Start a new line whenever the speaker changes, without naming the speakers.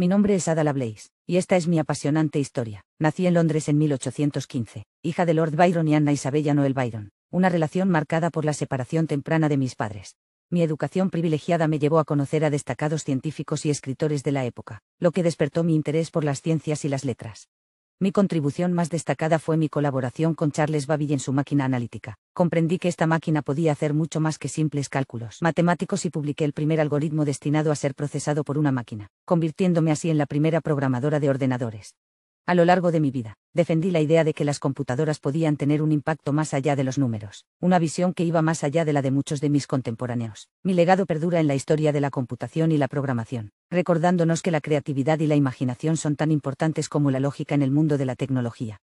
Mi nombre es Adala Blaise, y esta es mi apasionante historia. Nací en Londres en 1815, hija de Lord Byron y Anna Isabella Noel Byron, una relación marcada por la separación temprana de mis padres. Mi educación privilegiada me llevó a conocer a destacados científicos y escritores de la época, lo que despertó mi interés por las ciencias y las letras. Mi contribución más destacada fue mi colaboración con Charles Babbage en su máquina analítica. Comprendí que esta máquina podía hacer mucho más que simples cálculos matemáticos y publiqué el primer algoritmo destinado a ser procesado por una máquina, convirtiéndome así en la primera programadora de ordenadores. A lo largo de mi vida, defendí la idea de que las computadoras podían tener un impacto más allá de los números, una visión que iba más allá de la de muchos de mis contemporáneos. Mi legado perdura en la historia de la computación y la programación, recordándonos que la creatividad y la imaginación son tan importantes como la lógica en el mundo de la tecnología.